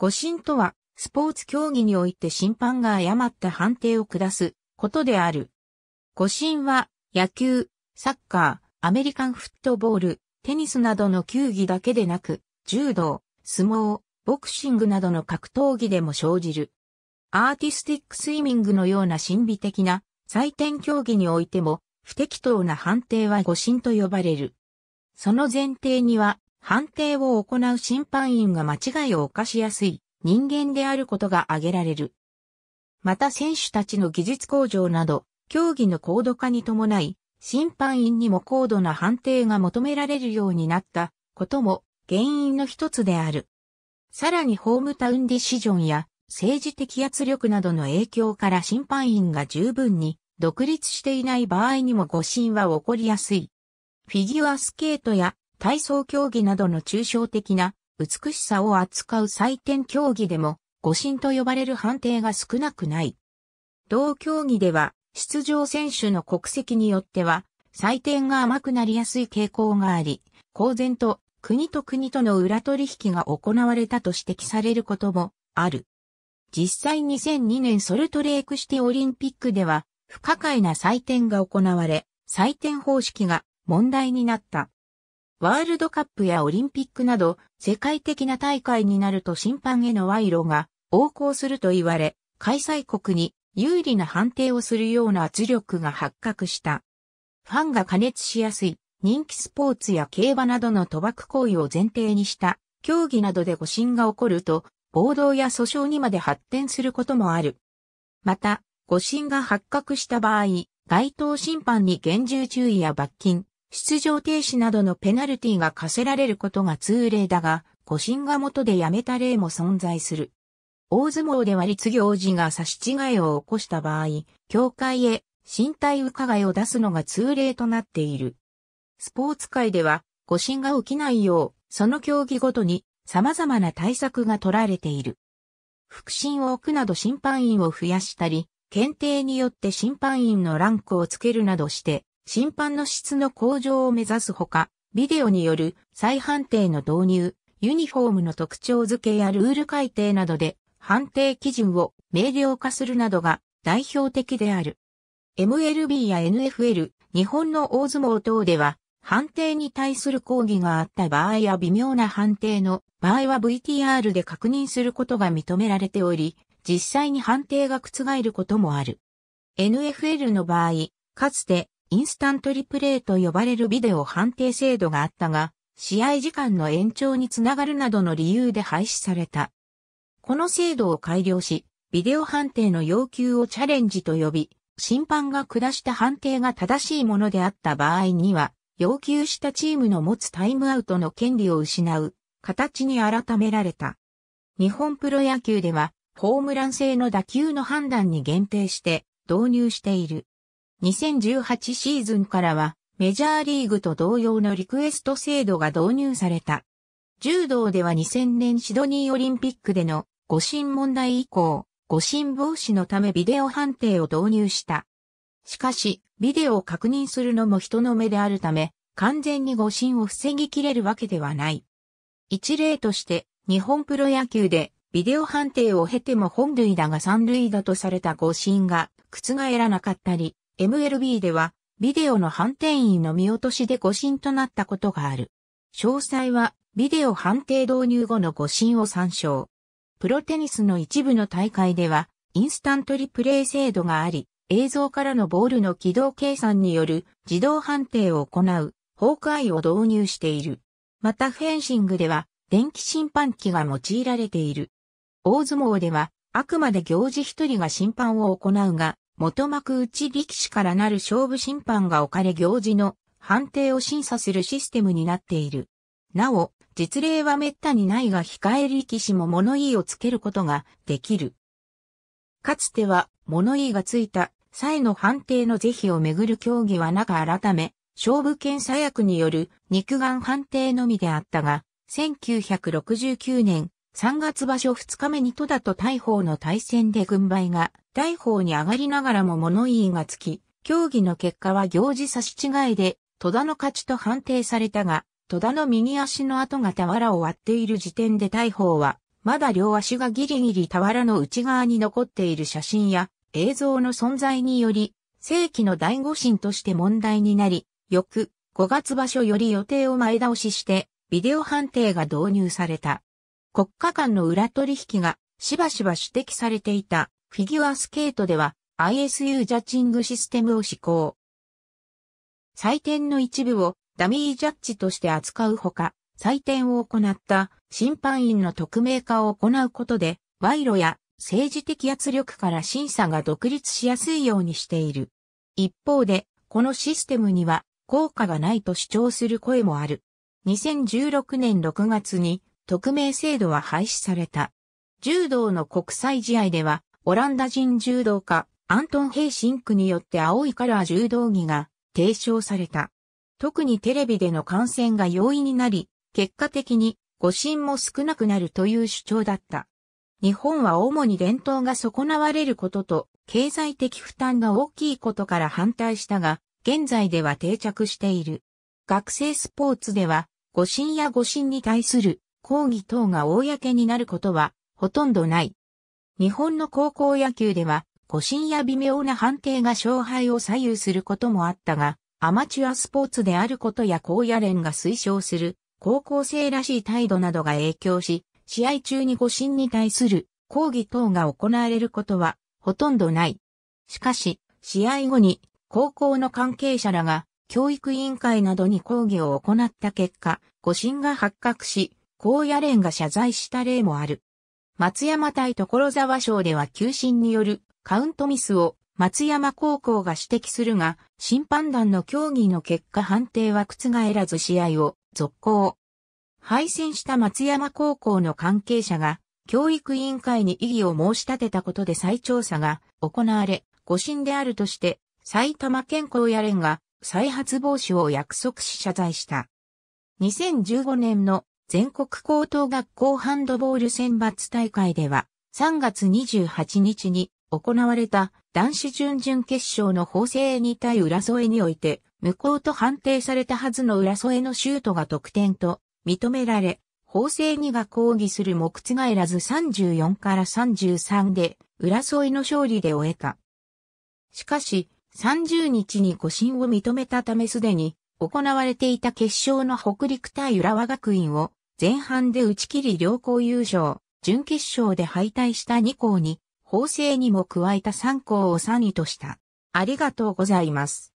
誤審とは、スポーツ競技において審判が誤った判定を下すことである。誤審は、野球、サッカー、アメリカンフットボール、テニスなどの球技だけでなく、柔道、相撲、ボクシングなどの格闘技でも生じる。アーティスティックスイミングのような神秘的な採点競技においても、不適当な判定は誤審と呼ばれる。その前提には、判定を行う審判員が間違いを犯しやすい人間であることが挙げられる。また選手たちの技術向上など、競技の高度化に伴い、審判員にも高度な判定が求められるようになったことも原因の一つである。さらにホームタウンディシジョンや政治的圧力などの影響から審判員が十分に独立していない場合にも誤審は起こりやすい。フィギュアスケートや体操競技などの抽象的な美しさを扱う採点競技でも、誤審と呼ばれる判定が少なくない。同競技では、出場選手の国籍によっては、採点が甘くなりやすい傾向があり、公然と国と国との裏取引が行われたと指摘されることもある。実際2002年ソルトレークシティオリンピックでは、不可解な採点が行われ、採点方式が問題になった。ワールドカップやオリンピックなど世界的な大会になると審判への賄賂が横行すると言われ、開催国に有利な判定をするような圧力が発覚した。ファンが加熱しやすい人気スポーツや競馬などの賭博行為を前提にした競技などで誤審が起こると暴動や訴訟にまで発展することもある。また、誤審が発覚した場合、該当審判に厳重注意や罰金、出場停止などのペナルティが課せられることが通例だが、誤審が元でやめた例も存在する。大相撲では立行時が差し違えを起こした場合、協会へ身体伺いを出すのが通例となっている。スポーツ界では、誤審が起きないよう、その競技ごとに様々な対策が取られている。腹心を置くなど審判員を増やしたり、検定によって審判員のランクをつけるなどして、審判の質の向上を目指すほか、ビデオによる再判定の導入、ユニフォームの特徴付けやルール改定などで判定基準を明瞭化するなどが代表的である。MLB や NFL、日本の大相撲等では判定に対する抗議があった場合や微妙な判定の場合は VTR で確認することが認められており、実際に判定が覆ることもある。NFL の場合、かつてインスタントリプレイと呼ばれるビデオ判定制度があったが、試合時間の延長につながるなどの理由で廃止された。この制度を改良し、ビデオ判定の要求をチャレンジと呼び、審判が下した判定が正しいものであった場合には、要求したチームの持つタイムアウトの権利を失う形に改められた。日本プロ野球では、ホームラン性の打球の判断に限定して導入している。2018シーズンからはメジャーリーグと同様のリクエスト制度が導入された。柔道では2000年シドニーオリンピックでの誤審問題以降、誤審防止のためビデオ判定を導入した。しかし、ビデオを確認するのも人の目であるため、完全に誤審を防ぎきれるわけではない。一例として、日本プロ野球でビデオ判定を経ても本塁打が三塁打とされた誤審が覆らなかったり、MLB では、ビデオの判定員の見落としで誤審となったことがある。詳細は、ビデオ判定導入後の誤審を参照。プロテニスの一部の大会では、インスタントリプレイ制度があり、映像からのボールの軌道計算による自動判定を行う、崩壊を導入している。またフェンシングでは、電気審判機が用いられている。大相撲では、あくまで行事一人が審判を行うが、元幕内力士からなる勝負審判が置かれ行事の判定を審査するシステムになっている。なお、実例は滅多にないが控え力士も物言いをつけることができる。かつては物言いがついた際の判定の是非をめぐる協議はな改め、勝負検査役による肉眼判定のみであったが、1969年3月場所2日目に戸田と大砲の対戦で軍配が大砲に上がりながらも物言いがつき、協議の結果は行事差し違いで、戸田の勝ちと判定されたが、戸田の右足の跡が俵を割っている時点で大砲は、まだ両足がギリギリ俵の内側に残っている写真や映像の存在により、正規の第五神として問題になり、翌5月場所より予定を前倒しして、ビデオ判定が導入された。国家間の裏取引がしばしば指摘されていたフィギュアスケートでは ISU ジャッジングシステムを施行。採点の一部をダミージャッジとして扱うほか、採点を行った審判員の匿名化を行うことで、賄賂や政治的圧力から審査が独立しやすいようにしている。一方で、このシステムには効果がないと主張する声もある。2016年6月に匿名制度は廃止された。柔道の国際試合ではオランダ人柔道家、アントン・ヘイシンクによって青いカラー柔道着が提唱された。特にテレビでの感染が容易になり、結果的に誤信も少なくなるという主張だった。日本は主に伝統が損なわれることと、経済的負担が大きいことから反対したが、現在では定着している。学生スポーツでは、誤信や誤信に対する抗議等が公になることはほとんどない。日本の高校野球では、誤審や微妙な判定が勝敗を左右することもあったが、アマチュアスポーツであることや高野連が推奨する高校生らしい態度などが影響し、試合中に誤審に対する抗議等が行われることはほとんどない。しかし、試合後に高校の関係者らが教育委員会などに抗議を行った結果、誤審が発覚し、高野連が謝罪した例もある。松山対所沢賞では球審によるカウントミスを松山高校が指摘するが、審判団の協議の結果判定は覆らず試合を続行。敗戦した松山高校の関係者が、教育委員会に異議を申し立てたことで再調査が行われ、誤審であるとして、埼玉県高野連が再発防止を約束し謝罪した。2015年の全国高等学校ハンドボール選抜大会では、3月28日に行われた男子準々決勝の法制2対浦添において、無効と判定されたはずの浦添のシュートが得点と認められ、法制2が抗議する目つがいらず34から33で浦添の勝利で終えた。しかし、30日に誤審を認めたためすでに行われていた決勝の北陸対浦和学院を前半で打ち切り良好優勝、準決勝で敗退した2校に、法制にも加えた3校を3位とした。ありがとうございます。